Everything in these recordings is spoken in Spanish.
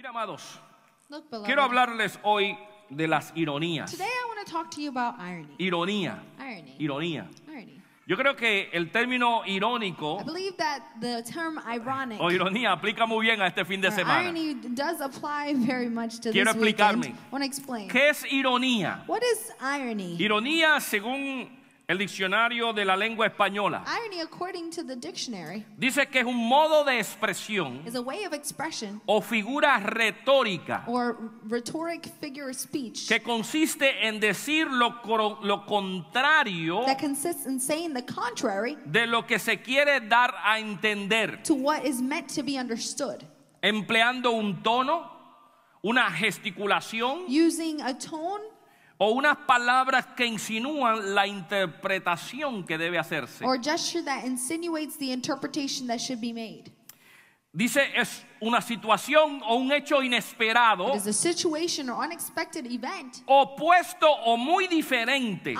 Mira, amados, quiero hablarles hoy de las ironías. Ironía. Ironía. Yo creo que el término irónico o ironía aplica muy bien a este fin de semana. Quiero explicarme. ¿Qué es ironía? Ironía, según el diccionario de la lengua española dice que es un modo de expresión o figura retórica que consiste en decir lo, contrario de lo que se quiere dar a entender, empleando un tono, una gesticulación, using a o unas palabras que insinúan la interpretación que debe hacerse. Dice es una situación o un hecho inesperado, opuesto o muy diferente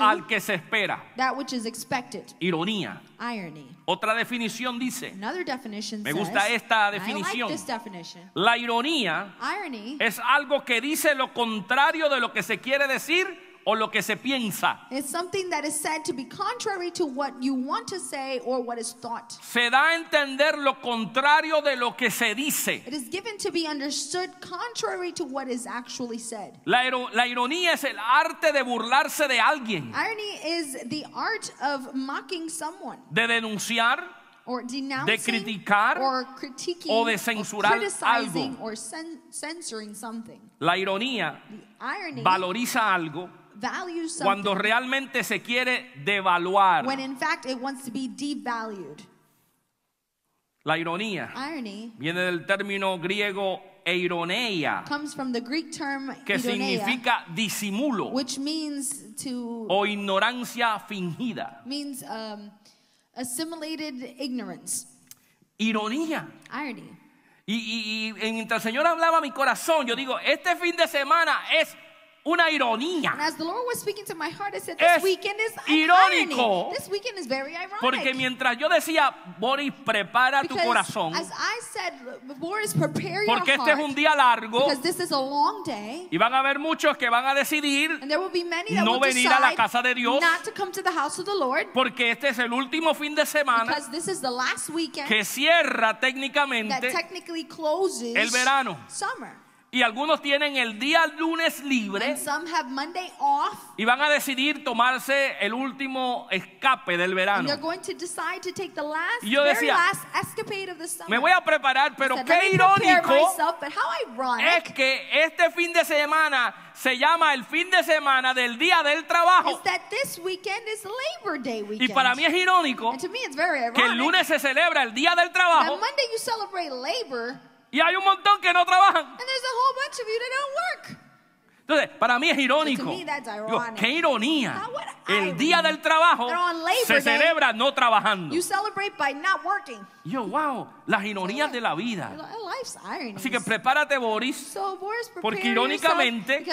al que se espera. Ironía. Otra definición dice, me gusta esta definición. La ironía es algo que dice lo contrario de lo que se quiere decir o lo que se piensa. It's something that is said to be contrary to what you want to say or what is thought. Se da a entender lo contrario de lo que se dice. It is given to be understood contrary to what is actually said. La, ironía es el arte de burlarse de alguien. Irony is the art of mocking someone. De denunciar. de criticar o de censurar algo. la ironía valoriza algo cuando realmente se quiere devaluar. La ironía viene del término griego eironeia, que significa disimulo o ignorancia fingida. Um, ironía. Y, mientras el Señor hablaba a mi corazón, yo digo, este fin de semana es una ironía. es irónico. Porque mientras yo decía, Boris, prepara tu corazón. porque este es un día largo. y van a haber muchos que van a decidir no venir a la casa de Dios. porque este es el último fin de semana que cierra técnicamente el verano. Y algunos tienen el día lunes libre. y van a decidir tomarse el último escape del verano. y yo decía, me voy a preparar, pero qué irónico es que este fin de semana se llama el fin de semana del día del trabajo. Y para mí es irónico que el lunes se celebra el día del trabajo. Y hay un montón que no trabajan. And there's a whole bunch of you that don't work. Entonces, para mí es irónico. qué ironía. El día del trabajo se celebra no trabajando. Yo, wow, las ironías de la vida. Así que prepárate, Boris. porque irónicamente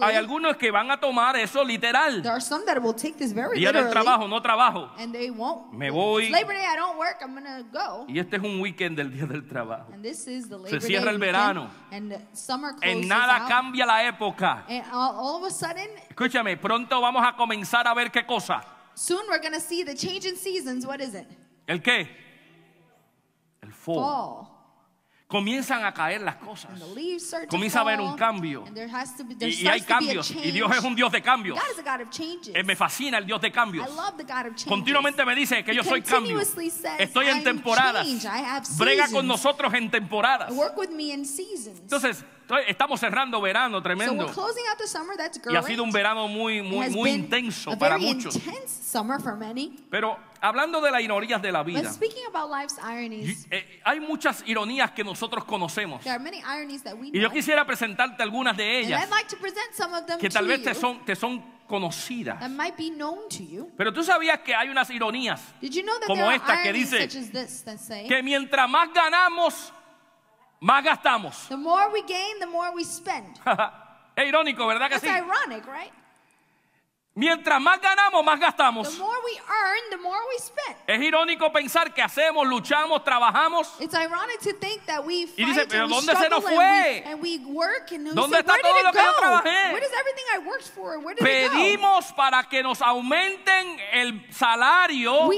hay algunos que van a tomar eso literal. Día del trabajo, no trabajo. Me voy. Y este es un weekend del día del trabajo. se cierra el verano. en nada cambia la época. Escúchame, pronto vamos a comenzar a ver qué cosa. ¿El qué? El fall. Comienzan a caer las cosas. Comienza a haber un cambio. Y, hay cambios. Y Dios es un Dios de cambios. Eh, me fascina el Dios de cambios. Continuamente me dice que yo soy cambio. Estoy en temporadas. Brega con nosotros en temporadas. Entonces, Estamos cerrando verano tremendo. Y ha sido un verano muy, muy, muy intenso para muchos. Pero hablando de las ironías de la vida, eh, hay muchas ironías que nosotros conocemos. Y yo quisiera presentarte algunas de ellas que tal vez te son, te son conocidas. Pero tú sabías que hay unas ironías Como esta que dice, que mientras más ganamos, más gastamos. The more we gain, the more we spend. es irónico, ¿verdad que That's sí? ironic, right? Mientras más ganamos, más gastamos. The more we earn, the more we spend. Es irónico pensar que hacemos, luchamos, trabajamos. y dice, ¿pero dónde se nos fue? ¿Dónde está todo lo que yo trabajé? Pedimos para que nos aumenten el salario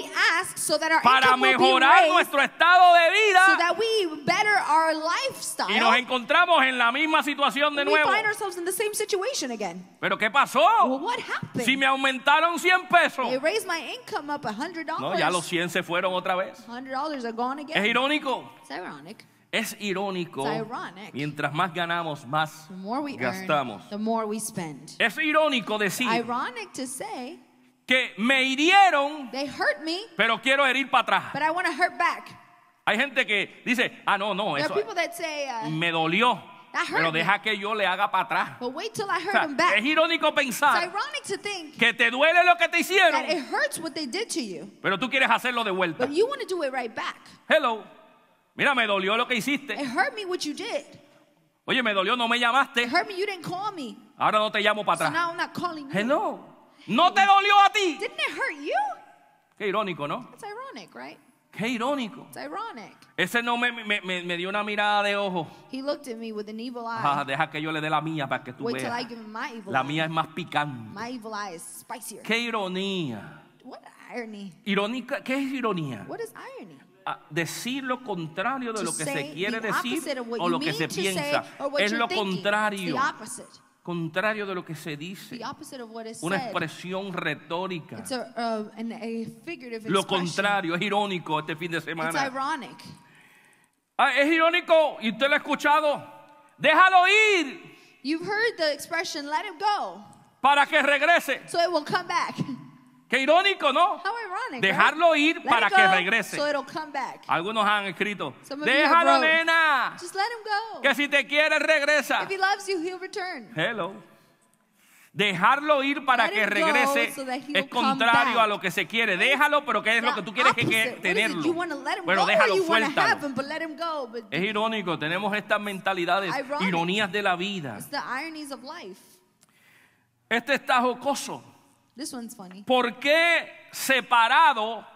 para mejorar nuestro estado de vida. So that we better our lifestyle. Y nos encontramos en la misma situación de nuevo. Pero ¿qué pasó? Si me aumentaron 100 pesos. No, ya los 100 se fueron otra vez. Es irónico. Es irónico. Mientras más ganamos, más gastamos. es irónico decir que me hirieron, pero quiero herir para atrás. Hay gente que dice, ah, no, no, eso uh, me dolió. Pero deja que yo le haga para atrás. Es irónico pensar que te duele lo que te hicieron. It hurts what they did to Pero tú quieres hacerlo de vuelta. Hello. Mira, me dolió lo que hiciste. me Oye, me dolió, no me llamaste. Ahora no te llamo para atrás. Hello. No te dolió a ti. Qué irónico, ¿no? Qué irónico. Ese no me, me, me, dio una mirada de ojo. He looked at me with an evil eye. Ah, deja que yo le dé la mía para que tú veas. la mía es más picante. Qué ironía. Irónica, ¿Qué es ironía? Ah, decir lo contrario de lo que se quiere decir o lo que se piensa. Es lo contrario contrario de lo que se dice, una expresión retórica. Um, lo contrario, es irónico este fin de semana. Ah, es irónico, y usted lo ha escuchado, déjalo ir. Para que regrese. Qué irónico, ¿no? Dejarlo ir para que regrese. Algunos han escrito, déjalo nena, que si te quiere regresa. Hello. Dejarlo ir para que regrese es contrario a lo que se quiere. Déjalo, pero ¿qué es lo que tú quieres que tenerlo? Pero déjalo suelta. Es irónico, tenemos estas mentalidades, ironías de la vida. Este está jocoso. This one's funny. ¿Por qué separado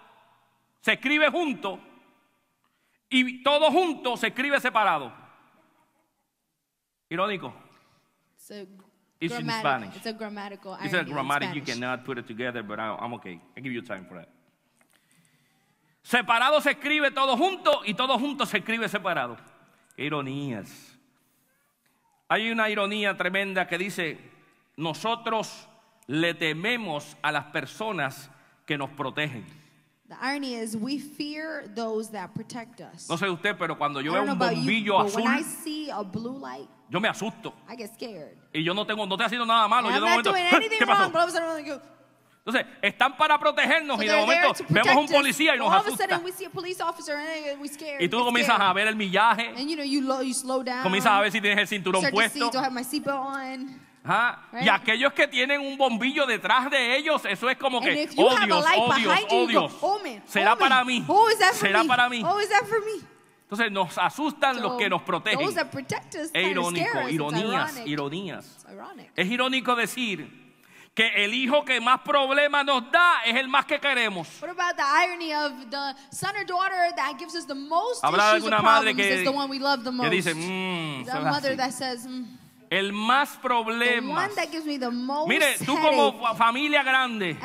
se escribe junto y todo junto se escribe separado? Irónico. It's in Spanish. It's a grammatical It's a grammatical. You cannot put it together, but I'm okay. I give you time for that. Separado se escribe todo junto y todo junto se escribe separado. Ironías. Hay una ironía tremenda que dice, nosotros le tememos a las personas que nos protegen. No sé usted, pero cuando yo veo un bombillo azul, yo me asusto. Y yo no tengo, no te ha sido nada malo. Oh. entonces, están para protegernos y de momento vemos un policía y nos asusta. y tú comienzas a ver el millaje. comienzas a ver si tienes el cinturón puesto. Y aquellos que tienen un bombillo detrás de ellos, eso es como que, odio, oh, oh, oh, Dios, oh será para mí, será para mí. Entonces nos asustan los que nos protegen. irónico, ironías, ironías. Es irónico decir que el hijo que más problemas nos da es el más que queremos. de alguna madre que, que dice, mmm, el más problema. Mire, tú como familia grande.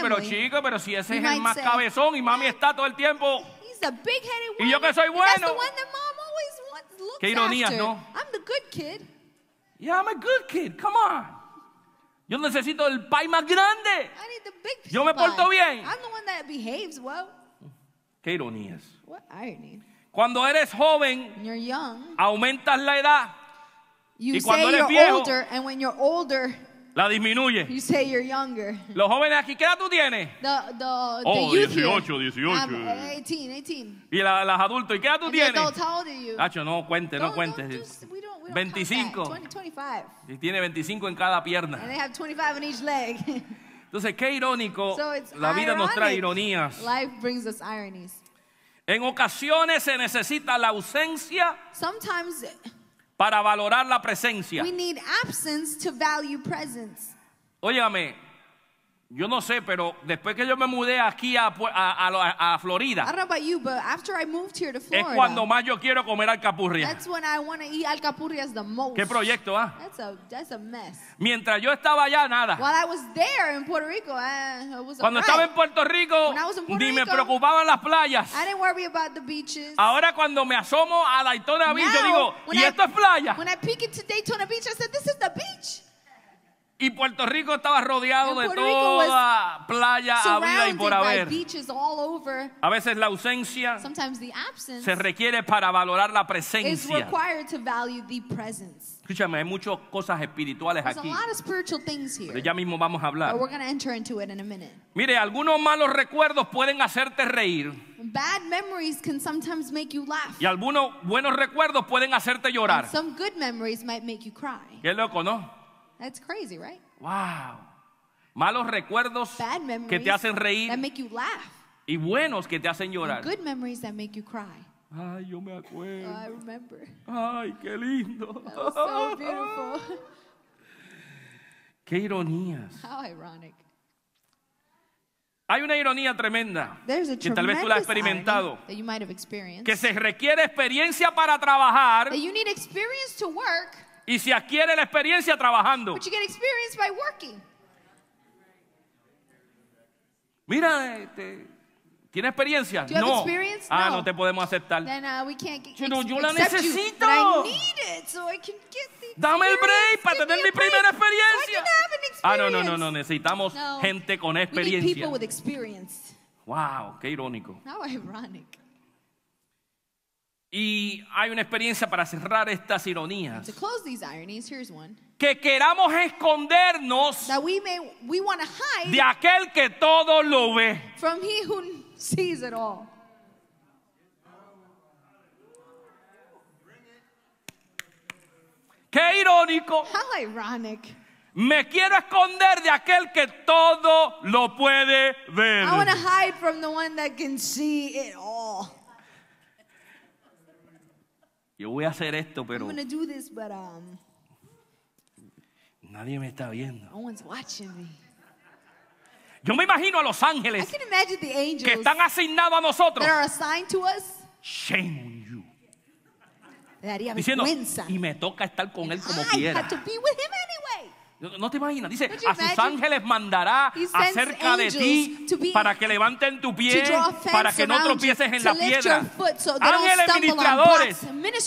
pero chico, pero si ese es el más cabezón y mami está todo el tiempo. y yo que soy bueno. Qué ironía, ¿no? Yo necesito el pie más grande. yo me porto bien. Qué ironías. Cuando eres joven, aumentas la edad y cuando say eres viejo, la disminuye. Los jóvenes aquí, ¿qué edad tú tienes? oh, 18, 18. Y las adultos, qué edad tú tienes? no cuente, no, cuentes. 25. Y tiene 25 en cada pierna. Entonces, qué irónico. la vida nos trae ironías. En ocasiones se necesita la ausencia. para valorar la presencia. We need absence to value presence. Óyame, Yo no sé, pero después que yo me mudé aquí a, a, a, a Florida, you, after I moved here to Florida, es cuando más yo quiero comer alcapurria. That's when I want to eat alcapurrias the most. ¿Qué proyecto, ah? That's a, that's a mess. Mientras yo estaba allá, nada. While I was there in Puerto Rico, eh, I, was Cuando estaba en Puerto Rico, when Puerto ni Rico, me preocupaban las playas. I didn't worry about the beaches. Ahora cuando me asomo a Daytona Beach, Now, yo digo, ¿y I, esto es playa? When I peek into Daytona Beach, I said, this is the beach. Y Puerto Rico estaba rodeado de toda playa habida y por haber. A veces la ausencia se requiere para valorar la presencia. Escúchame, hay muchas cosas espirituales aquí. Pero ya mismo vamos a hablar. Mire, algunos malos recuerdos pueden hacerte reír. Y algunos buenos recuerdos pueden hacerte llorar. Qué loco, ¿no? That's crazy, right? Wow. Malos recuerdos que te hacen reír y buenos que te hacen llorar. Ay, yo me acuerdo. Oh, Ay, qué lindo. qué ironías. How ironic. Hay una ironía tremenda que tal vez tú la has experimentado, que se requiere experiencia para trabajar, y se adquiere la experiencia trabajando. Mira, este, ¿tiene experiencia? no. Ah, no. te podemos aceptar. Uh, yo la necesito. Dame el break para tener mi primera experiencia. Ah, no, no, no, Necesitamos gente con experiencia. Wow, qué irónico. Y hay una experiencia para cerrar estas ironías. Que queramos escondernos de aquel que todo lo ve. Qué irónico. Me quiero esconder de aquel que todo lo puede ver. Yo voy a hacer esto, pero um, nadie me está viendo. Yo me imagino a los ángeles que están asignados a nosotros. Shame on you. Diciendo, y me toca estar con él como quiera. No te imaginas, dice, a sus ángeles mandará acerca de ti para que levanten tu pie, para que no tropieces en la piedra. ángeles ministradores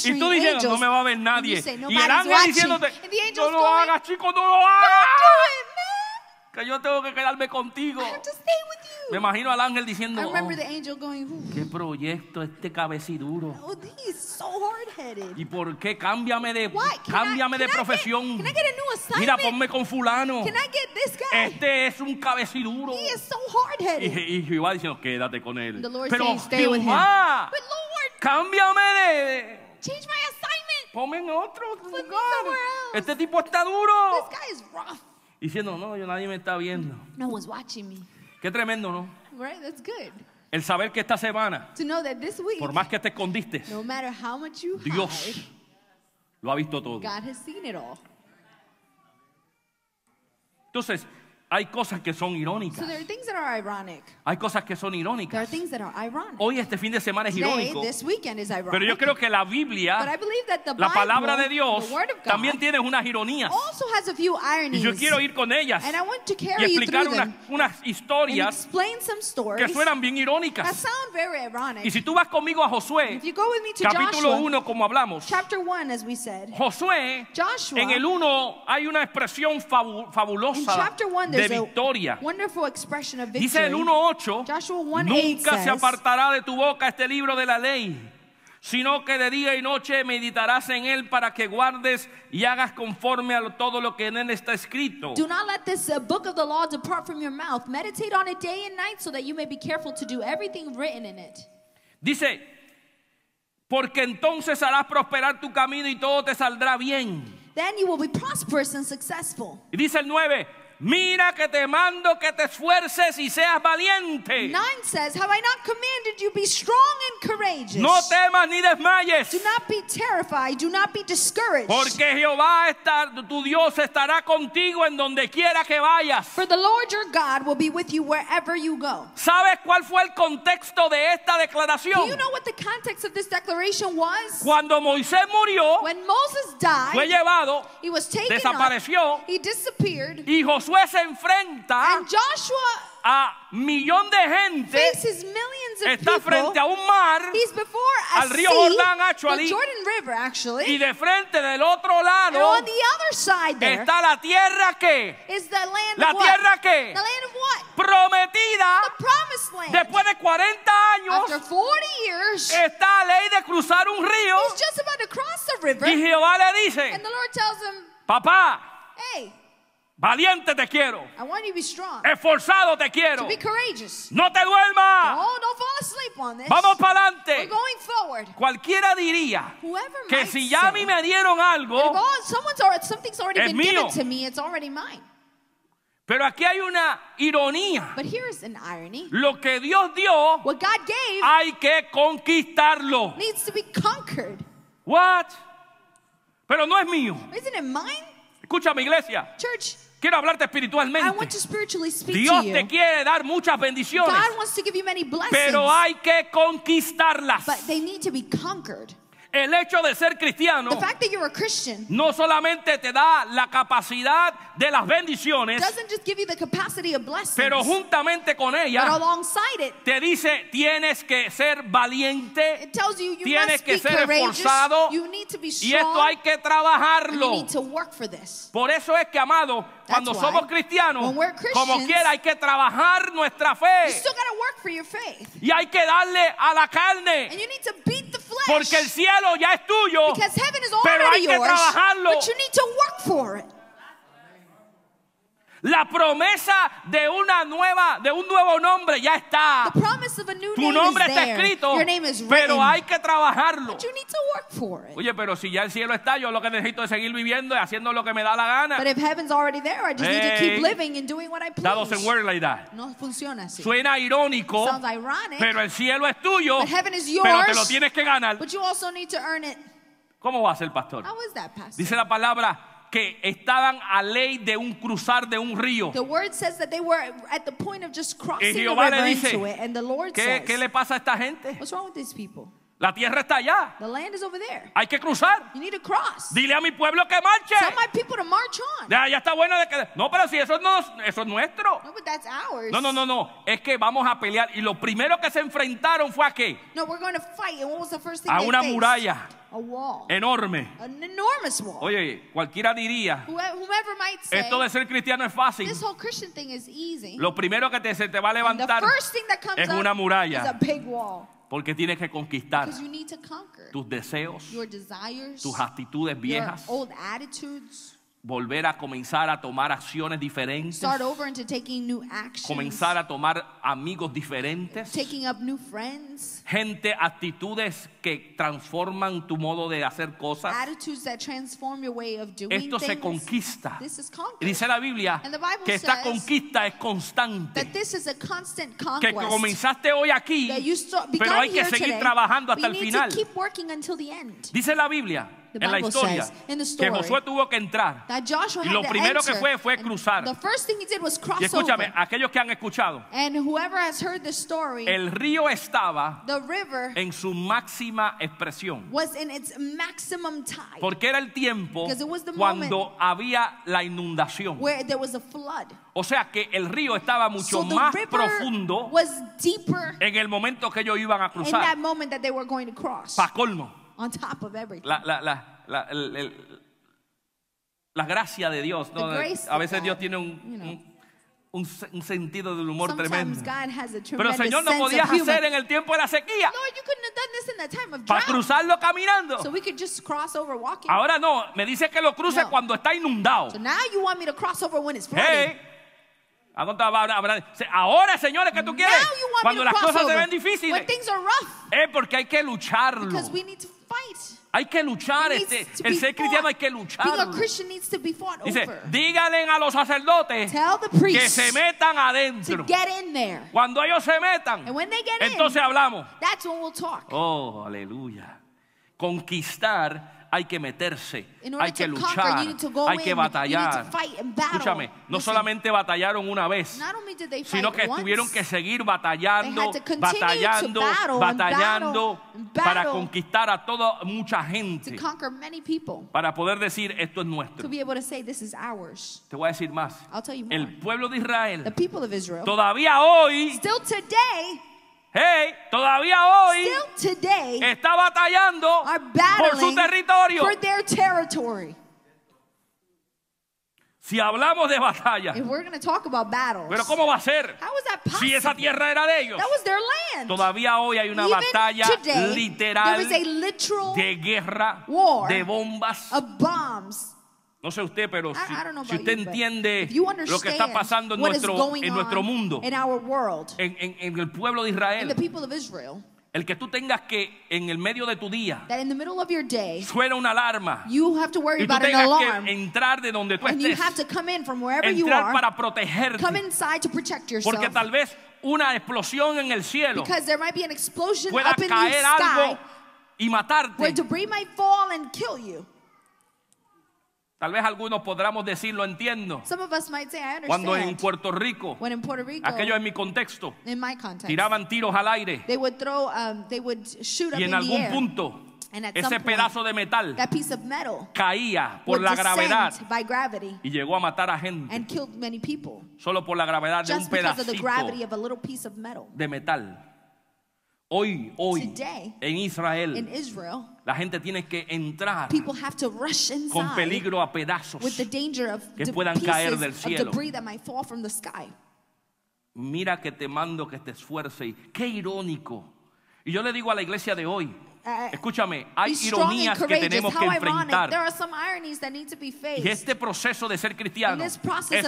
Y tú diciendo, no me va a ver nadie. Y el ángel diciéndote, no lo hagas, chico, no lo hagas. Que yo tengo que quedarme contigo. Me imagino al ángel diciendo, oh, qué proyecto este cabeciduro. Oh, ¿Y por qué? Cámbiame de, de profesión. Mira, ponme con fulano. Este es un cabeciduro. Y, yo iba Jehová diciendo, quédate con él. Pero saying, cámbiame de... change my assignment. Ponme en otro lugar. Este tipo está duro. Diciendo, no, yo nadie me está viendo. No watching me. Qué tremendo, ¿no? El saber que esta semana, por más que te escondiste, Dios lo ha visto todo. Entonces, hay cosas que son irónicas. Hay cosas que son irónicas. Hoy este fin de semana es irónico, pero yo creo que la Biblia, la palabra de Dios, también tiene unas ironías. Y yo quiero ir con ellas y explicar unas, unas historias que suenan bien irónicas. Y si tú vas conmigo a Josué, capítulo 1, como hablamos, Josué, en el 1 hay una expresión fabulosa de victoria. Dice el 1.8, nunca se apartará de tu boca este libro de la ley, sino que de día y noche meditarás en él para que guardes y hagas conforme a todo lo que en él está escrito. Do not let this uh, book of the law depart from your mouth. Meditate on it day and night so that you may be careful to do everything written in it. Dice, porque entonces harás prosperar tu camino y todo te saldrá bien. Then you will be prosperous and successful. Y dice el 9, Mira que te mando que te esfuerces y seas valiente. Nine says, Have I not commanded you be strong and courageous? No temas ni desmayes. Do not be terrified, do not be discouraged. Porque Jehová está, tu Dios estará contigo en donde quiera que vayas. For the Lord your God will be with you wherever you go. ¿Sabes cuál fue el contexto de esta declaración? Do you know what the context of this declaration was? Cuando Moisés murió, When Moses died, fue llevado, he was taken desapareció, up, he disappeared, y José Joshua se enfrenta a millón de gente. Está frente a un mar, al río Jordán, y de frente del otro lado está la tierra que, la tierra que, prometida después de 40 años está a ley de cruzar un río y Jehová le dice papá Valiente te quiero. Esforzado te quiero. No te duermas. Vamos para adelante. Cualquiera diría que si ya a mí me dieron algo, es mío. Pero aquí hay una ironía. Lo que Dios dio, hay que conquistarlo. What? Pero no es mío. escucha mi Escúchame, iglesia. Quiero hablarte espiritualmente. Dios te quiere dar muchas bendiciones. pero hay que conquistarlas. El hecho de ser cristiano no solamente te da la capacidad de las bendiciones, pero juntamente con ella te dice tienes que ser valiente, tienes que ser esforzado y esto hay que trabajarlo. Por eso es que, amado, cuando somos cristianos, como quiera, hay que trabajar nuestra fe. Y hay que darle a la carne. Porque el cielo ya es tuyo, pero hay que trabajarlo. La promesa de una nueva, de un nuevo nombre ya está. Tu nombre está escrito, pero hay que trabajarlo. Oye, pero si ya el cielo está, yo lo que necesito es seguir viviendo y haciendo lo que me da la gana. But if heaven's No funciona así. Suena irónico, pero el cielo es tuyo, pero te lo tienes que ganar. ¿Cómo va a ser, el pastor? Dice la palabra que estaban a ley de un cruzar de un río. The the word says that they were at point of just crossing Y it, le dice, ¿qué, ¿qué le pasa a esta gente? La tierra está allá. The land is over there. Hay que cruzar. You need to cross. Dile a mi pueblo que marche. Tell my people to march on. Ya, ya está bueno de que No, pero si eso no eso es nuestro. No, but that's ours. no, no, no, no, es que vamos a pelear y lo primero que se enfrentaron fue a qué? No, we're going to fight. And what was the first thing a they una faced? muralla. A wall. Enorme. Oye, cualquiera diría, esto de ser cristiano es fácil. Lo primero que te, se te va a levantar es una muralla. Porque tienes que conquistar tus deseos, tus actitudes viejas, volver a comenzar a tomar acciones diferentes, comenzar a tomar amigos diferentes, gente, actitudes que transforman tu modo de hacer cosas. Esto se conquista. Dice la Biblia que esta conquista es constante. que comenzaste hoy aquí, pero hay que seguir trabajando hasta el final. Dice la Biblia en la historia que Josué tuvo que entrar. y lo primero que fue fue cruzar. y escúchame, aquellos que han escuchado, el río estaba en su máxima expresión. porque era el tiempo cuando había la inundación. O sea que el río estaba mucho más profundo en el momento que ellos iban a cruzar. Para colmo. La, gracia de Dios. A veces Dios tiene un, sentido del humor tremendo. Pero Señor no podía hacer en el tiempo de la sequía. Para cruzarlo caminando. Ahora no, me dice que lo cruce cuando está inundado. Ahora, señores, que tú quieres? Cuando las cosas se ven difíciles. porque hay que lucharlo. Hay que luchar, este, el ser cristiano hay que luchar. díganle a los sacerdotes que se metan adentro. Cuando ellos se metan, entonces hablamos. Oh, aleluya. Conquistar hay que meterse, hay que luchar, hay que batallar. Escúchame, no solamente batallaron una vez, sino que tuvieron que seguir batallando, batallando, batallando para conquistar a toda mucha gente, para poder decir esto es nuestro. Te voy a decir más. El pueblo de Israel todavía hoy Hey, todavía hoy está batallando por su territorio. Si hablamos de batalla, pero ¿cómo va a ser? Si esa tierra era de ellos, todavía hoy hay una batalla literal de guerra, de bombas, no sé usted, pero si, usted entiende lo que está pasando en nuestro, en nuestro mundo, en, el pueblo de Israel, el que tú tengas que en el medio de tu día day, suena una alarma y tú tengas que entrar de donde tú estés, entrar para protegerte, porque tal vez una explosión en el cielo pueda caer algo y matarte. Tal vez algunos podamos decirlo. entiendo. Cuando en Puerto Rico, aquello en mi contexto, tiraban tiros al aire. Um, y en algún punto, ese pedazo de metal, caía por la gravedad y llegó a matar a gente solo por la gravedad de un pedacito de metal. Hoy, hoy, en Israel, la gente tiene que entrar con peligro a pedazos que puedan caer del cielo. Mira que te mando que te esfuerces. Qué irónico. Y yo le digo a la iglesia de hoy, eh, Escúchame, hay ironías que tenemos que enfrentar. Y este proceso de ser cristiano es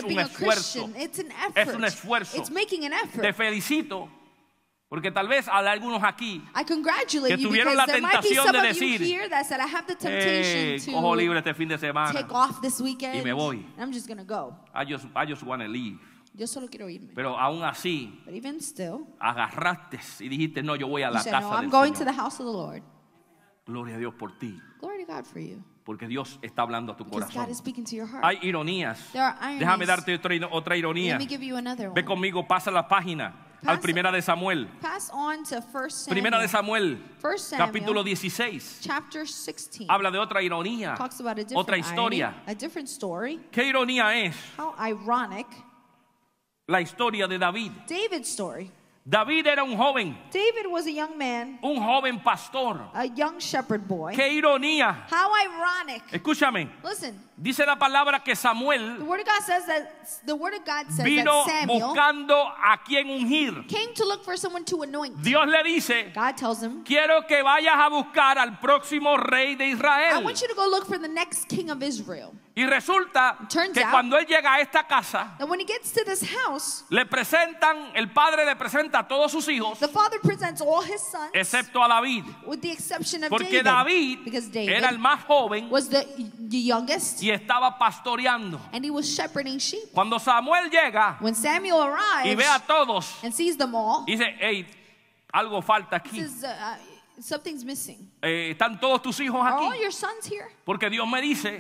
un esfuerzo. Es un esfuerzo. Te felicito porque tal vez algunos aquí que tuvieron la tentación de decir, eh, libre este fin de semana y me voy. Go. I just, I Yo solo quiero irme. Pero aún así, agarraste y dijiste, no, yo voy a la casa del Señor. Gloria a Dios por ti. Porque Dios está hablando a tu corazón. Hay ironías. Déjame darte otra ironía. Ve conmigo, pasa la página al Primera de Samuel. Primera de Samuel, capítulo 16. Habla de otra ironía, otra historia. ¿Qué ironía es? La historia de David. David era un joven. David was a young man, un joven pastor. A young shepherd boy. Qué ironía. How ironic. Escúchame. Listen. Dice la palabra que Samuel the word of God says that, the word of God says vino that Samuel buscando a quien ungir. Came to look for someone to anoint. Dios le dice, God tells him, quiero que vayas a buscar al próximo rey de Israel. I want you to go look for the next king of Israel. Y resulta que out, cuando él llega a esta casa, house, le presentan, el padre le presenta a todos sus hijos, excepto a David, porque David, era el más joven y estaba pastoreando. Cuando Samuel llega y ve a todos, dice, hey, algo falta aquí. Uh, uh, something's missing. Eh, ¿Están todos tus hijos aquí? all your sons here? Porque Dios me dice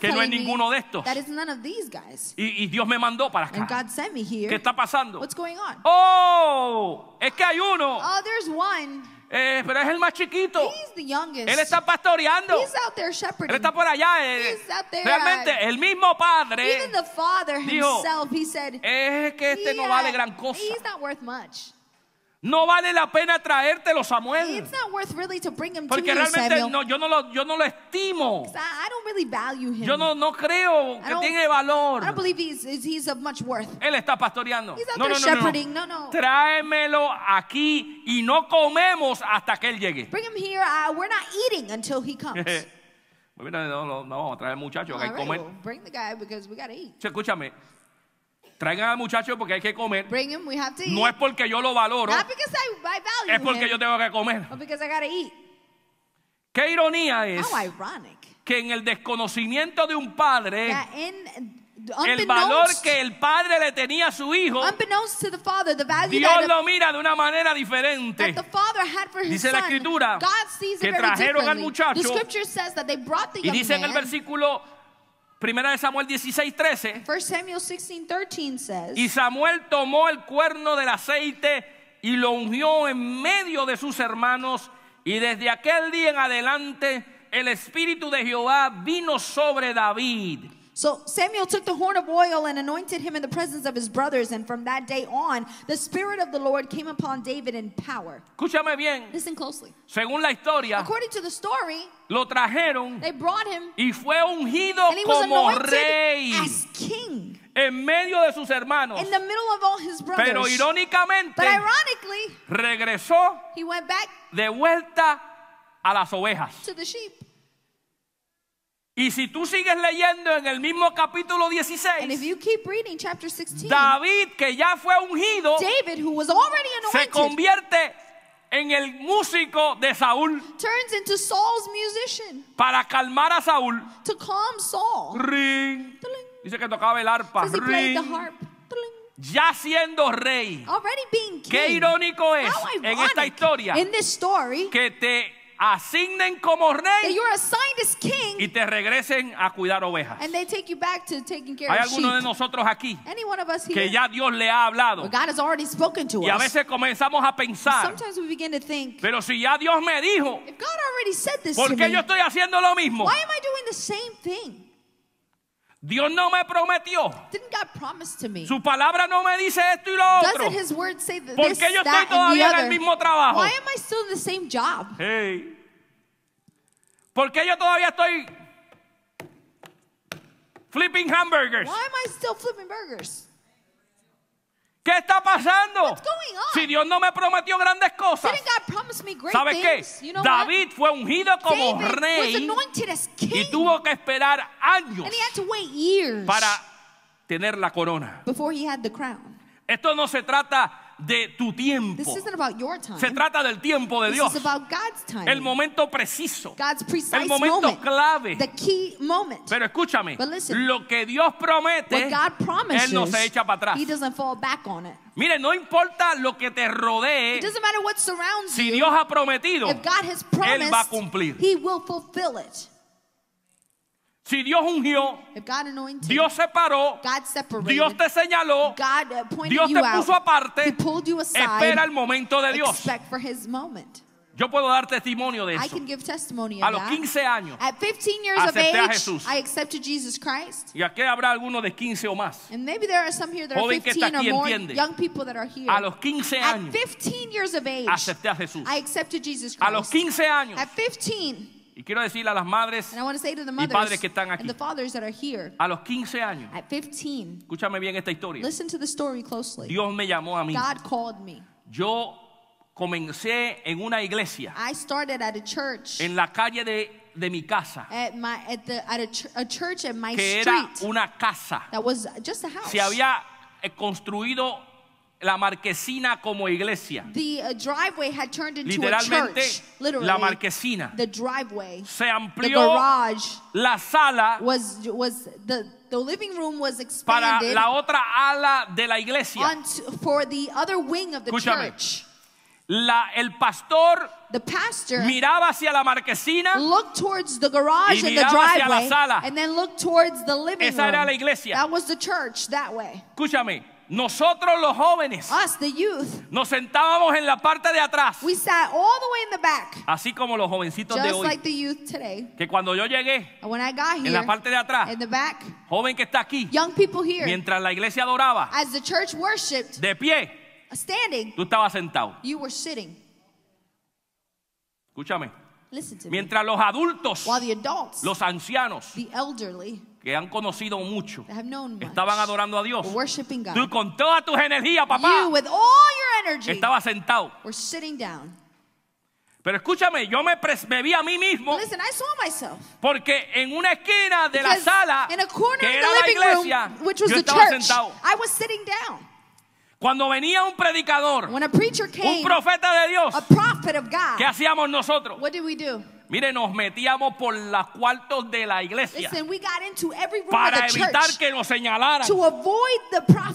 que no es ninguno de estos. that is none of these guys. Y, y Dios me mandó para And acá. God sent me here. ¿Qué está pasando? What's going on? ¡Oh! Es que hay uno. Oh, there's one. Eh, pero es el más chiquito. He's the youngest. Él está pastoreando. He's out there Él está por allá. eh. He's out there, Realmente, eh, el mismo Even padre the father dijo, himself, he said, es que este no vale gran cosa. He's not worth much. No vale la pena traértelo, Samuel. It's not worth really to bring him Porque to realmente no, yo, no lo, yo no lo estimo. I, don't Yo no, no creo que tiene valor. believe he's, of much worth. Él está pastoreando. no, no, No, no. Tráemelo aquí y no comemos hasta que él llegue. Bring him here. Uh, we're not eating until he comes. no, vamos a traer bring the guy because we gotta eat. escúchame, Traigan al muchacho porque hay que comer. No es porque yo lo valoro. es porque yo tengo que comer. Qué ironía es que en el desconocimiento de un padre, el valor que el padre le tenía a su hijo, Dios lo mira de una manera diferente. Dice la escritura que trajeron al muchacho y dice en el versículo Primera de Samuel 16.13 Samuel y Samuel tomó el cuerno del aceite y lo ungió en medio de sus hermanos. Y desde aquel día en adelante el Espíritu de Jehová vino sobre David. So Samuel took the horn of oil and anointed him in the presence of his brothers, and from that day on, the Spirit of the Lord came upon David in power. Escúchame bien. Listen closely. Según la historia, According to the story, lo trajeron they brought him, y fue ungido and he como was rey. As king. en medio de sus hermanos. In the middle of all his brothers. Pero irónicamente, regresó he went back de vuelta a las ovejas. To the sheep. Y si tú sigues leyendo en el mismo capítulo 16, David, que ya fue ungido, se convierte en el músico de Saúl para calmar a Saúl. Dice que tocaba el arpa. Ya siendo rey. Qué irónico es en esta historia que te asignen como rey y te regresen a cuidar ovejas. Hay alguno de nosotros aquí que ya Dios le ha hablado. y a veces comenzamos a pensar, pero si ya Dios me dijo, ¿por qué yo estoy haciendo lo mismo? Dios no me prometió. Su palabra no me dice esto y lo otro. porque ¿Por qué yo estoy todavía en el mismo trabajo? Why Hey. ¿Por qué yo todavía estoy flipping hamburgers? ¿Qué está pasando? Si Dios no me prometió grandes cosas. ¿Sabes qué? David fue ungido como rey y tuvo que esperar años para tener la corona. Esto no se trata de tu tiempo. Se trata del tiempo de Dios. El momento preciso. el momento clave. Pero escúchame, lo que Dios promete, Él no se echa para atrás. Mire, no importa lo que te rodee, si Dios ha prometido, Él va a cumplir. Si Dios ungió, Dios separó, Dios te señaló, Dios te puso aparte, espera el momento de Dios. Yo puedo dar testimonio de eso. a los 15 años, At 15 years acepté a Jesús. Y aquí habrá algunos de 15 o más. And 15 entiende. A los 15 años, acepté a Jesús. A los 15 años, y quiero decirle a las madres y padres que están aquí, a los 15 años, escúchame bien esta historia, Dios me llamó a mí. Yo comencé en una iglesia, en la calle de, de mi casa, que era una casa. Se había eh, construido la marquesina como iglesia. The uh, driveway had turned into Literalmente, a church. Literally, la marquesina. The driveway. Se amplió. The garage. La sala. Was, was the, the living room was expanded. Para la otra ala de la iglesia. Onto, for the other wing of the Escúchame. church. La, el pastor the pastor miraba hacia la marquesina looked towards the garage and the driveway and then looked towards the living Esa room. Era la iglesia. That was the church that way. Escúchame. Nosotros los jóvenes nos sentábamos en la parte de atrás. así como los jovencitos de hoy. que cuando yo llegué en la parte de atrás, joven que está aquí, mientras la iglesia adoraba, de pie, uh, tú estabas sentado. Escúchame. Mientras los adultos, los ancianos, que han conocido mucho estaban adorando a Dios. Tú con todas tus energías, papá, estabas estaba sentado. Pero escúchame, yo me, vi a mí mismo. Porque en una esquina de la sala, que era la iglesia, yo estaba sentado. Cuando venía un predicador, un profeta de Dios, ¿qué hacíamos nosotros? Mire, nos metíamos por los cuartos de la iglesia para evitar que nos señalaran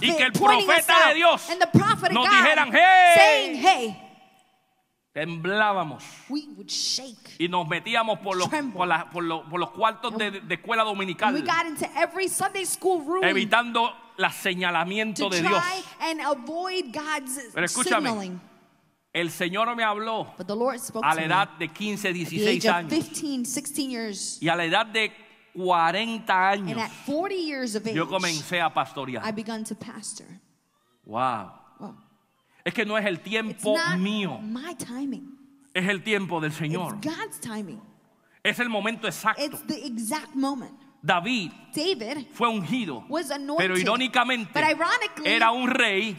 y que el profeta de Dios nos dijeran, hey, Temblábamos y nos metíamos por los, por, los, cuartos de, escuela dominical, evitando el señalamiento de Dios. Pero escúchame. El Señor me habló a la edad de 15, 16 años. y a la edad de 40 años, yo comencé a pastorear. Wow. Es que no es el tiempo mío. Es el tiempo del Señor. Es el momento exacto. David, fue ungido, pero irónicamente era un rey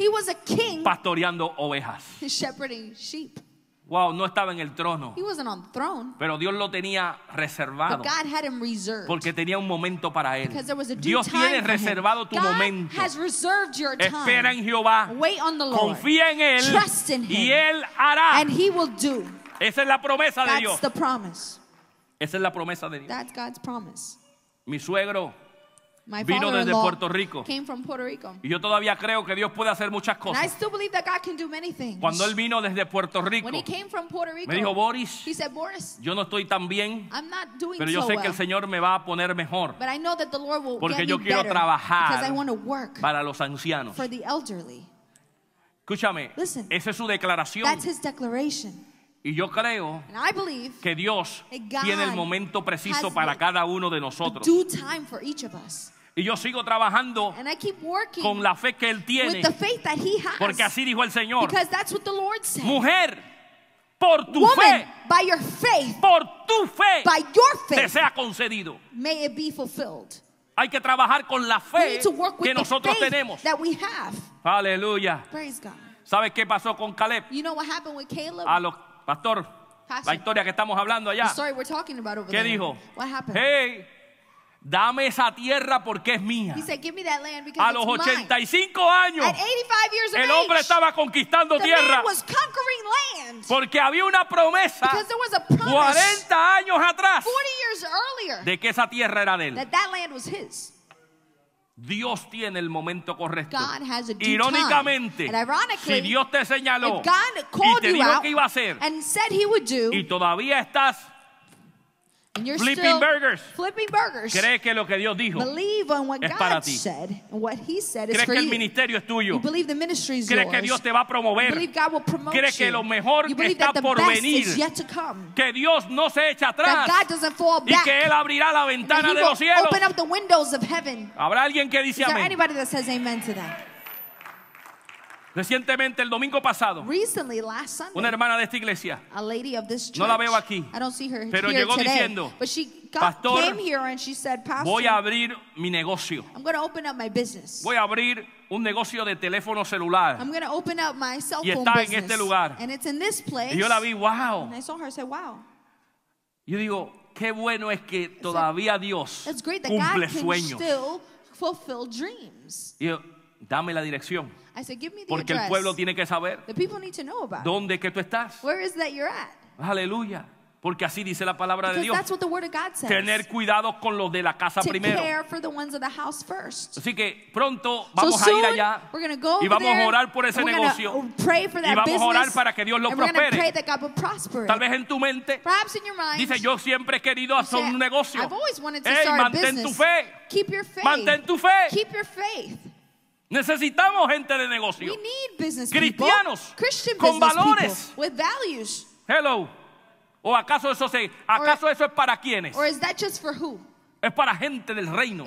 pastoreando ovejas. Wow, no estaba en el trono. pero Dios lo tenía reservado. porque tenía un momento para él. Dios tiene reservado tu momento. Espera en Jehová. Confía en él. y él hará. Esa es la promesa de Dios. Esa es la promesa de Dios. Mi suegro vino desde Puerto Rico. Y yo todavía creo que Dios puede hacer muchas cosas. Cuando él vino desde Puerto Rico, me dijo Boris, yo no estoy tan bien, pero yo sé que el Señor me va a poner mejor. porque yo quiero trabajar para los ancianos. Escúchame, esa es su declaración. Y yo creo que Dios tiene el momento preciso para cada uno de nosotros. Y yo sigo trabajando con la fe que Él tiene. Porque así dijo el Señor. Mujer, por tu fe, por tu fe, Que sea concedido. Hay que trabajar con la fe que nosotros tenemos. Aleluya. ¿Sabes qué pasó con Caleb? A los pastor, la historia que estamos hablando allá. ¿Qué dijo? Hey, dame esa tierra porque es mía. A los 85 años, el hombre estaba conquistando tierra porque había una promesa 40 años atrás de que esa tierra era de él. Dios tiene el momento correcto. Irónicamente, si Dios te señaló y te dijo que iba a hacer, y todavía estás flipping burgers. Flipping que lo que Dios dijo es para ti. Crees que el ministerio es tuyo. Crees que Dios te va a promover. Crees que lo mejor está por venir. Que Dios no se echa atrás. Y que él abrirá la ventana de los cielos. Habrá alguien que dice amén. Recientemente, el domingo pasado, una hermana de esta iglesia, no la veo aquí, pero llegó diciendo, Pastor, voy a abrir mi negocio. Voy a abrir un negocio de teléfono celular. y está en este lugar. Y yo la vi, wow. Yo digo, qué bueno es que todavía Dios cumple sueños. yo, dame la dirección. Porque el pueblo tiene que saber dónde que tú estás. Aleluya. Porque así dice la palabra de Dios. Tener cuidado con los de la casa primero. Así que pronto vamos a ir allá y vamos a orar por ese negocio y vamos a orar para que Dios lo prospere. Tal vez en tu mente dice yo siempre he querido hacer un negocio. mantén tu fe, mantén tu fe. Necesitamos gente de negocio. Cristianos con valores. Hello. ¿O acaso eso, acaso eso es para quienes? Es para gente del reino.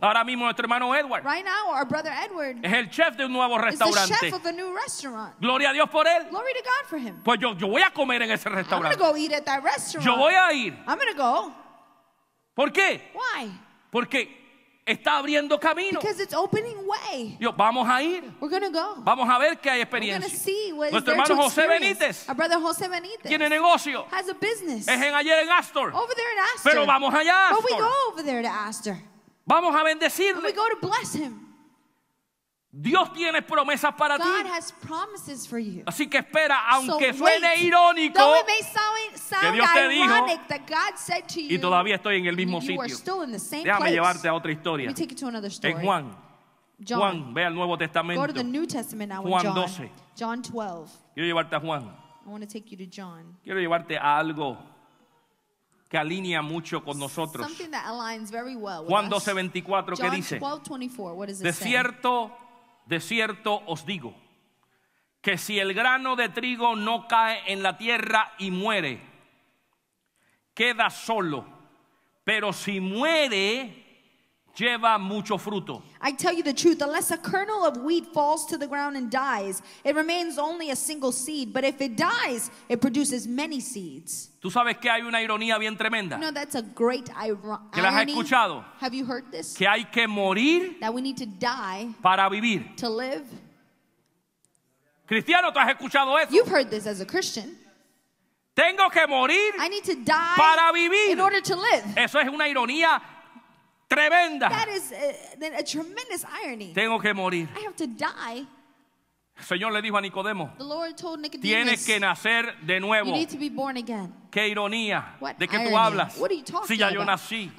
Ahora mismo nuestro hermano Edward es el chef de un nuevo restaurante. Gloria a Dios por él. Pues yo, yo voy a comer en ese restaurante. Yo voy a ir. ¿Por ¿Por qué? Porque está abriendo camino. Because it's opening way. Yo, vamos a ir. We're gonna go. Vamos a ver qué hay experiencia. We're see what Nuestro hermano José Benítez, Our brother José Benítez tiene negocio. Has a business. Es en ayer en Astor. Over there in Astor. Pero vamos allá. Astor. But we go over there to Astor. Vamos a bendecirle. But we go to bless him. Dios tiene promesas para ti. Así que espera, aunque suene irónico, que Dios te dijo, y todavía estoy en el mismo sitio. Déjame llevarte a otra historia. En Juan. Juan, ve al Nuevo Testamento. Juan 12. Quiero llevarte a Juan. Quiero llevarte a algo que alinea mucho con nosotros. Juan 12, 24, ¿qué dice? de cierto, de cierto os digo, que si el grano de trigo no cae en la tierra y muere, queda solo, pero si muere, lleva mucho fruto. I tell you the truth, unless a kernel of wheat falls to the ground and dies, it remains only a single seed, but if it dies, it produces many seeds. Tú sabes que hay una ironía bien tremenda. You know, that's a great irony. ¿Que has escuchado? Have you heard this? Que hay que morir that we need to die para vivir. To live. Cristiano, ¿tú has escuchado eso? You've heard this as a Christian. Tengo que morir I need to die para vivir. In order to live. Eso es una ironía tremenda. Tengo que morir. El Señor le dijo a Nicodemo, tienes que nacer de nuevo. Qué ironía. ¿De qué tú hablas? Si ya yo nací.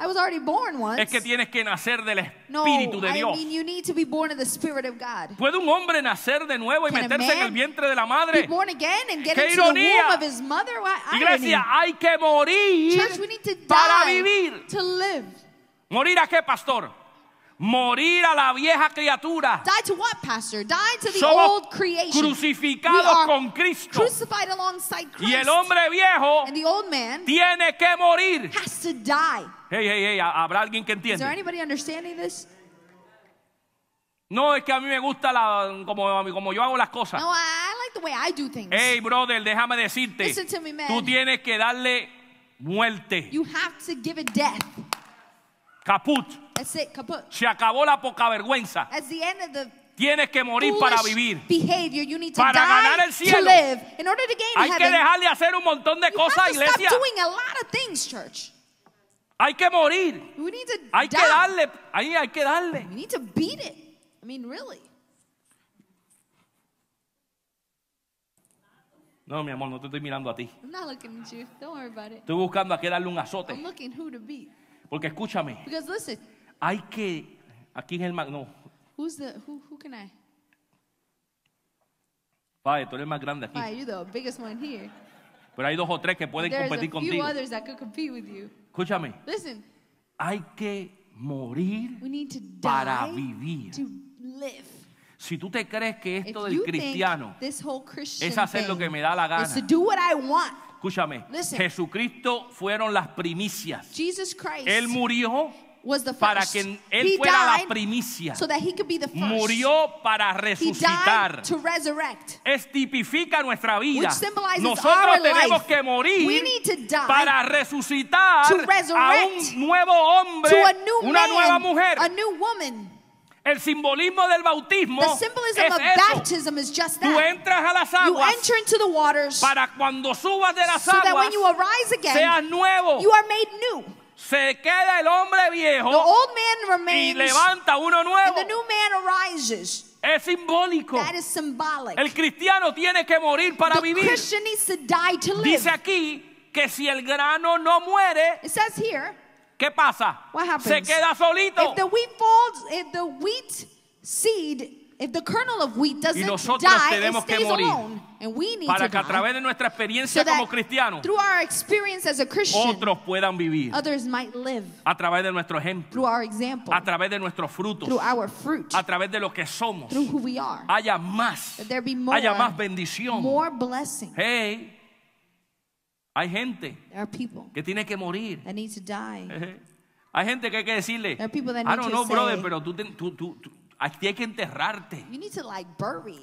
Es que tienes que nacer del Espíritu de Dios. ¿Puede un hombre nacer de nuevo y meterse en el vientre de la madre? ¡Qué ironía! Iglesia, hay que morir para vivir. ¿Morir a qué, pastor? Morir a la vieja criatura. Die to what, pastor? Die to the old creation. Crucificados con Cristo. Crucified alongside Christ. Y el hombre viejo And the old man tiene que morir. Has to die. Hey, hey, hey, ¿habrá alguien que entiende? Is there anybody understanding this? No, es que a mí me gusta la, como, como yo hago las cosas. No, I like the way I do things. Hey, brother, déjame decirte. Listen to me, man. Tú tienes que darle muerte. You have to give it death. Caput. Se acabó la poca vergüenza. Tienes que morir para vivir. para ganar el cielo. Hay que dejar de hacer un montón de cosas, iglesia. Hay que morir. hay que darle. Ahí hay que darle. No, mi amor, no te estoy mirando a ti. Estoy buscando a qué darle un azote. Porque escúchame. Hay que. Aquí en el más. No. who's the who who can I? tú eres el más grande aquí. tú the biggest one here. Pero hay dos o tres que pueden competir a few contigo. Escúchame. Listen, Hay que morir para vivir. Si tú te crees que esto del cristiano es hacer lo que me da la gana, escúchame, Jesucristo fueron las primicias. Él murió para que Él fuera la primicia. Murió para resucitar. estipifica tipifica nuestra vida. Nosotros tenemos que morir para resucitar a un nuevo hombre, una nueva mujer. El simbolismo del bautismo es of eso. Tú entras a las aguas para cuando subas de las aguas again, seas nuevo. Se queda el hombre viejo y levanta uno nuevo. Es simbólico. El cristiano tiene que morir para vivir. Dice aquí que si el grano no muere, ¿Qué pasa? What happens? Se queda solito. If the wheat falls, if the wheat seed If the kernel of wheat doesn't y nosotros die, tenemos it stays que morir and we need para to que a través de nuestra experiencia so como cristianos through our experience as a Christian, otros puedan vivir others might live, a través de nuestro ejemplo through our example, a través de nuestros frutos through our fruit, a través de lo que somos through who we are, haya más that there be more, haya más bendición more blessing. Hey, hay gente que tiene que morir. Hay gente que hay que decirle, I don't know, brother, pero tú, tú, tú, hay que enterrarte.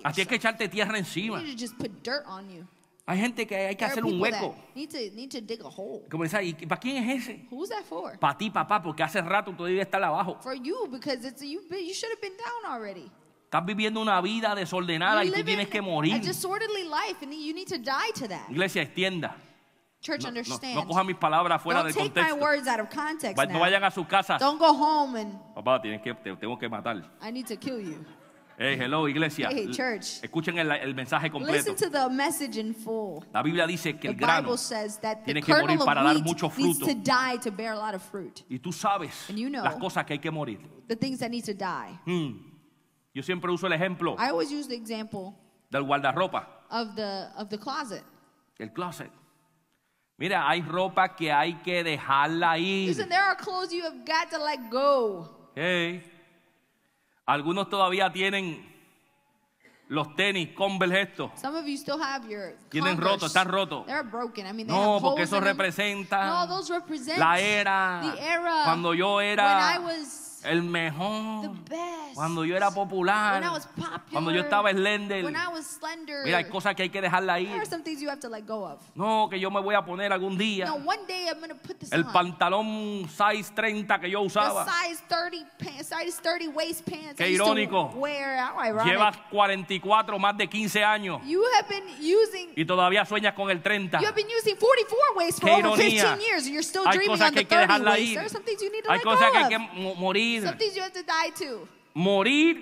Así es que echarte tierra encima. Hay gente que hay que hacer un hueco. para quién es ese? Para ti, papá, porque hace rato tú debías estar abajo. Estás viviendo una vida desordenada y tú tienes que morir. Iglesia, extienda. Church, no, understand. No, no cojan mis palabras fuera Don't take contexto. My words out of context Va, No vayan a su casa. Don't go home and Papá, tienes que, te tengo que matar. I need to kill you. Hey, hello, iglesia. Hey, church. Escuchen el, el, mensaje completo. Listen to the message in full. La Biblia dice que el grano tiene que morir para dar mucho fruto. To die to bear a lot of fruit. Y tú sabes you know las cosas que hay que morir. The things that need to die. Hmm. Yo siempre uso el ejemplo I always use the example del guardarropa. Of the, of the closet. El closet. Mira, hay ropa que hay que dejarla ir. Listen, there are clothes you have got to let go. Hey. Algunos todavía tienen los tenis Converse estos. Some of you still have your Tienen roto, están roto. They're broken. I mean, they no, have porque eso representa no, those represent la era, the era cuando yo era when I was el mejor cuando yo era popular, cuando yo estaba slender, mira hay cosas que hay que dejarla ir no que yo me voy a poner algún día el pantalón size 30 que yo usaba que irónico llevas 44 más de 15 años y todavía sueñas con el 30 hay cosas que hay que dejarla ir hay cosas que hay que morir morir. Some you have to die to. Morir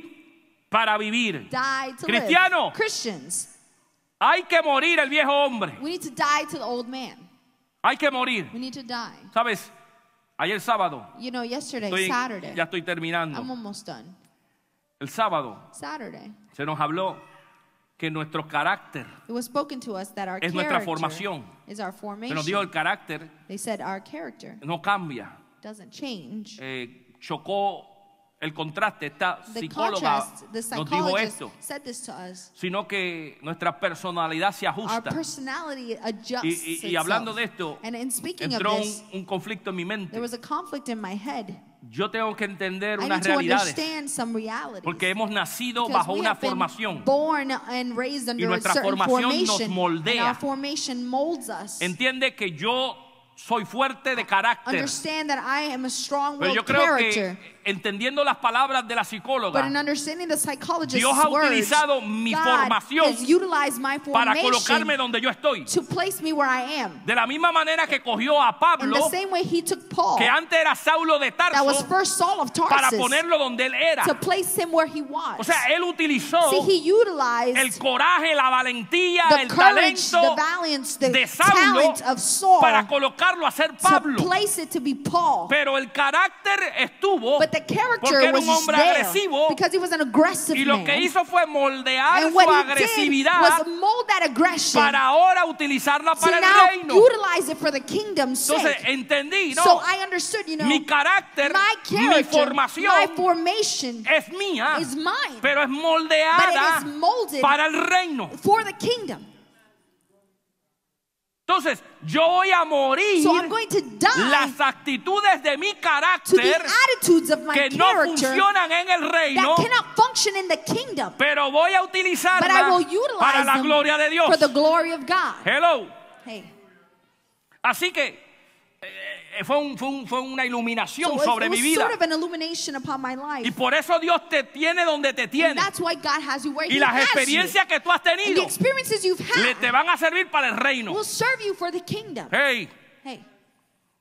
para vivir. Die to Cristiano. Live. Christians. Hay que morir el viejo hombre. We need to die to the old man. Hay que morir. We need to die. ¿Sabes? Ayer sábado. You know, yesterday, estoy, Saturday. Ya estoy terminando. I'm almost done. El sábado. Saturday. Se nos habló que nuestro carácter It was spoken to us that our es nuestra formación. Is our formation. Se nos dio el carácter. They said our character no cambia. Doesn't change. Eh, chocó el contraste, esta psicóloga nos dijo esto, sino que nuestra personalidad se ajusta. Y, hablando de esto, entró un, un, conflicto en mi mente. Yo tengo que entender unas realidades, porque hemos nacido bajo una formación y nuestra formación nos moldea. Entiende que yo soy fuerte de carácter. yo creo que entendiendo las palabras de la psicóloga, Dios ha utilizado mi formación para colocarme donde yo estoy. De la misma manera que cogió a Pablo, que antes era Saulo de Tarso, para ponerlo donde él era. O sea, él utilizó el coraje, la valentía, el talento de Saulo para colocarlo a ser Pablo. Pero el carácter estuvo porque era un hombre agresivo. aggressive Y lo que hizo fue moldear su agresividad para ahora utilizarla para el reino. Entonces entendí, mi carácter, mi formación es mía, pero es moldeada para el reino. Entonces, yo voy a morir las actitudes de mi carácter que no funcionan en el reino, pero voy a utilizarlas para la gloria de Dios. Hello. Hey. Así que eh, fue, una iluminación sobre mi vida. y por eso Dios te tiene donde te tiene. y las experiencias que tú has tenido te van a servir para el reino. Hey.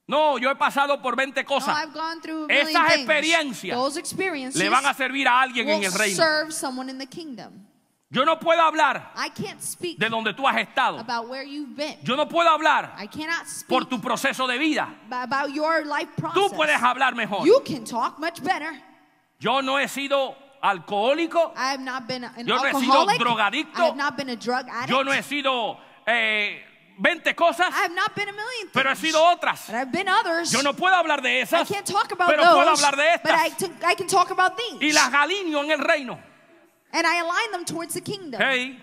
No, yo he pasado por 20 cosas. Esas experiencias le van a servir a alguien en el reino. Yo no puedo hablar de donde tú has estado. Yo no puedo hablar por tu proceso de vida. tú puedes hablar mejor. Yo no he sido alcohólico. Yo no he sido drogadicto. Yo no he sido eh, 20 cosas, pero he sido otras. Yo no puedo hablar de esas, pero puedo hablar de estas. Y las galinio en el reino. And I align them towards the kingdom. Hey.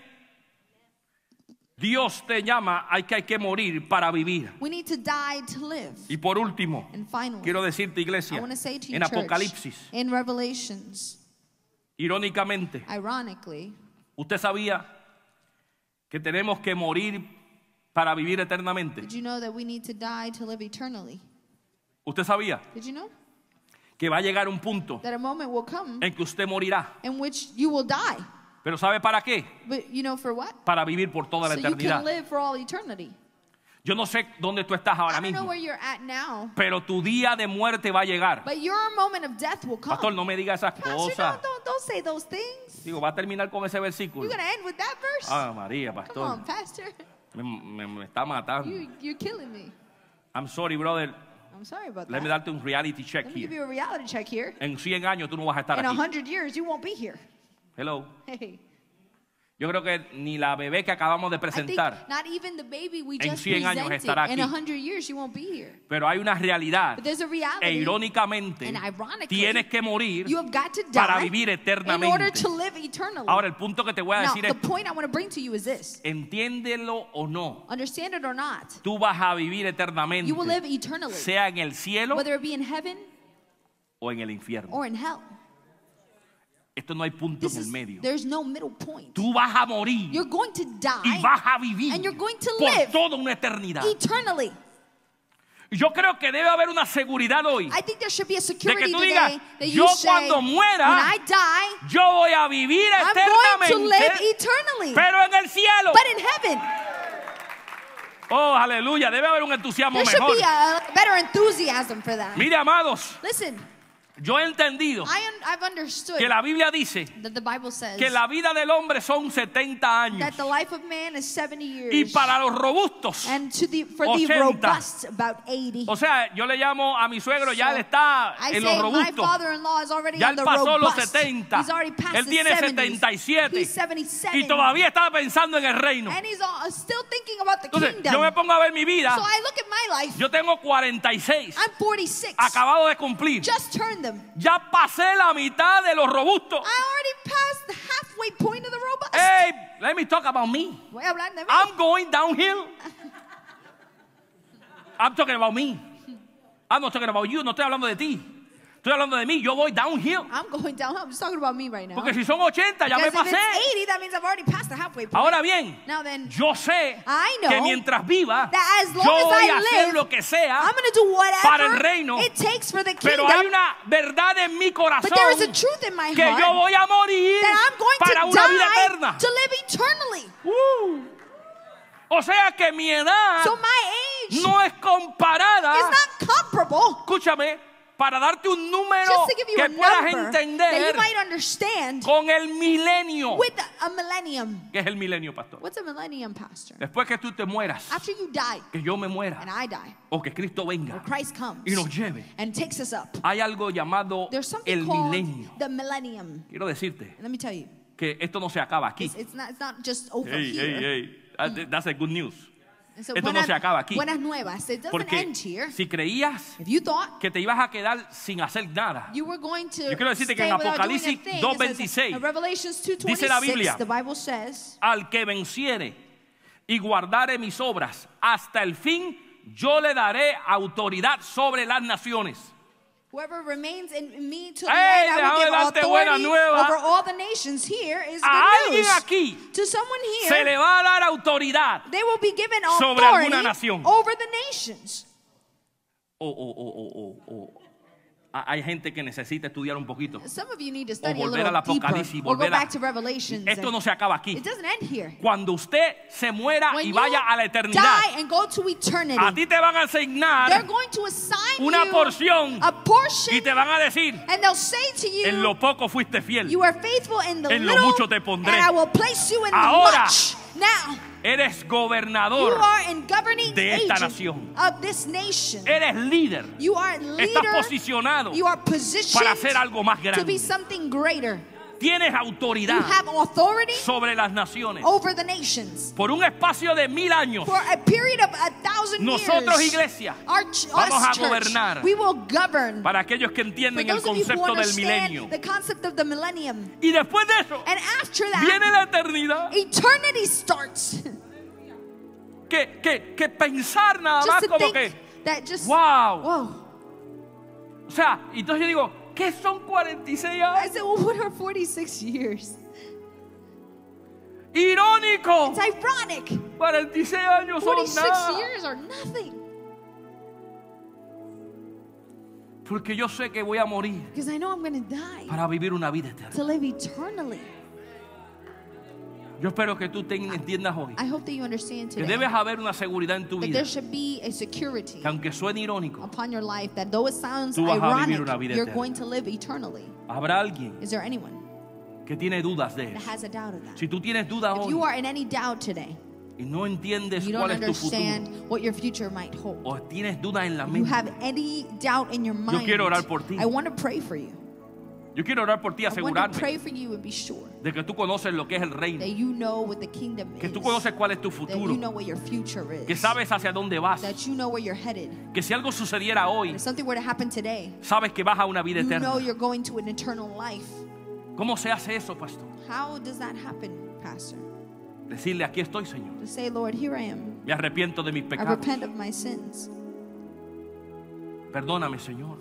Dios te llama, hay que, hay que morir para vivir. We need to die to live. Y por último, And finally, quiero decirte iglesia, I say to you, en church, Apocalipsis, in Revelations, irónicamente, ironically, usted sabía que tenemos que morir para vivir eternamente. Did you know that we need to die to live eternally? ¿Usted sabía? Did you know? que va a llegar un punto en que usted morirá. Pero ¿sabe para qué? Para vivir por toda la eternidad. Yo no sé dónde tú estás ahora mismo, pero tu día de muerte va a llegar. Pastor, no me diga esas cosas. Digo, va a terminar con ese versículo. Ah, María, pastor. Me, está matando. me. I'm sorry, brother. I'm sorry about that. darte un reality check Let me give you a reality check here. En 100 años tú no vas a estar In aquí. 100 years, you won't be here. Hello. Hey. Yo creo que ni la bebé que acabamos de presentar en 100 años estará aquí. Pero hay una realidad. E irónicamente, tienes que morir para vivir eternamente. Ahora, el punto que te voy a decir es, entiéndelo o no, tú vas a vivir eternamente, sea en el cielo o en el infierno. Esto no hay punto en el medio. Tú vas a morir. You're going to die, y vas a vivir por toda una eternidad. Yo creo que debe haber una seguridad hoy. I think there be a de que tú digas, yo cuando muera, yo voy a vivir eternamente. Going live pero en el cielo. But in heaven. Oh, aleluya, debe haber un entusiasmo mejor. Mire, amados. Listen. Yo he entendido que la Biblia dice que la vida del hombre son 70 años. Y para los robustos, 80. O sea, yo le llamo a mi suegro, ya él está en los robustos. Ya él pasó los 70. Él tiene 77. Y todavía estaba pensando en el reino. Entonces, yo me pongo a ver mi vida yo tengo 46. I'm 46. Acabado de cumplir. Just turned them. Ya pasé la mitad de los robustos. I already passed the halfway point of the robust. Hey, let me talk about me. Voy a hablar I'm going downhill. I'm talking about me. I'm not talking about you. No estoy hablando de ti. Estoy hablando de mí. Yo voy downhill. I'm going downhill. I'm just talking about me right now. Porque si son 80, ya me pasé. 80, Ahora bien, yo sé que mientras viva, yo voy a hacer lo que sea para el reino. Pero hay una verdad en mi corazón que yo voy a morir para una vida eterna. Uh. O sea que mi edad no es comparada, comparable. escúchame, para darte un número que puedas entender con el milenio. ¿Qué es el milenio, pastor? millennium, pastor? Después que tú te mueras, que yo me muera, o que Cristo venga y nos lleve, hay algo llamado el milenio. millennium. Quiero decirte que esto no se acaba aquí. good news. Esto no se acaba aquí. Buenas nuevas. Porque si creías que te ibas a quedar sin hacer nada, yo quiero decirte que en Apocalipsis 2.26 dice la Biblia, al que venciere y guardare mis obras hasta el fin, yo le daré autoridad sobre las naciones. Whoever remains in me till the hey, end, I will give authority over all the nations. Here is good news. Aquí to someone here, se le va a dar autoridad they will be given authority sobre over the nations. O, o, o, hay gente que necesita estudiar un poquito. o volver al Apocalipsis, Esto no se acaba aquí. Cuando usted se muera y vaya a la eternidad, a ti te van a asignar una porción y te van a decir, en lo poco fuiste fiel, en lo mucho te pondré. Ahora, Eres gobernador de esta nación. Eres líder. Estás posicionado para hacer algo más grande. Tienes autoridad sobre las naciones. Por un espacio de mil años, nosotros, iglesia, vamos a gobernar para aquellos que entienden el concepto del milenio. Y después de eso, viene la eternidad. Que, pensar nada más como que, wow. O sea, entonces yo digo, ¿Qué son 46 años? I said, well, what are 46 years? Irónico. It's ironic. 46 años 46 son nada. years are nothing. Porque yo sé que voy a morir. Because I know I'm going to die. Para vivir una vida eterna. To live eternally. Yo espero que tú te entiendas hoy. que debes haber una seguridad en tu vida. que aunque suene irónico, tú vas a vivir una vida eterna. ¿Habrá alguien que tiene dudas de eso? Si tú tienes dudas hoy, y no entiendes cuál es tu futuro, o tienes dudas en la mente, yo quiero orar por ti. Yo quiero orar por ti, asegurarme de que tú conoces lo que es el reino, que tú conoces cuál es tu futuro, que sabes hacia dónde vas, que si algo sucediera hoy, sabes que vas a una vida eterna. ¿Cómo se hace eso, pastor? Decirle, aquí estoy, Señor. Me arrepiento de mis pecados. Perdóname, Señor.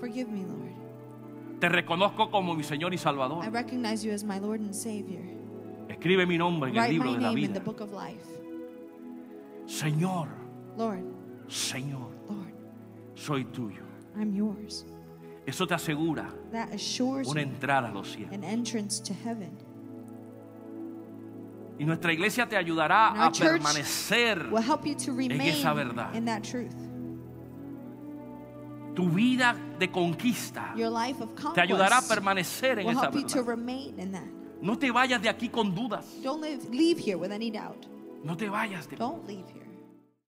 Te reconozco como mi Señor y Salvador. I recognize you as my Lord and Savior. Escribe mi nombre en el libro de la vida. Señor, Lord, Señor, Lord, soy tuyo. I'm yours. Eso te asegura una entrada a los cielos. an entrance to heaven. Y nuestra iglesia te ayudará a permanecer en esa verdad tu vida de conquista te ayudará a permanecer en esa verdad. No te vayas de aquí con dudas. No te vayas de aquí.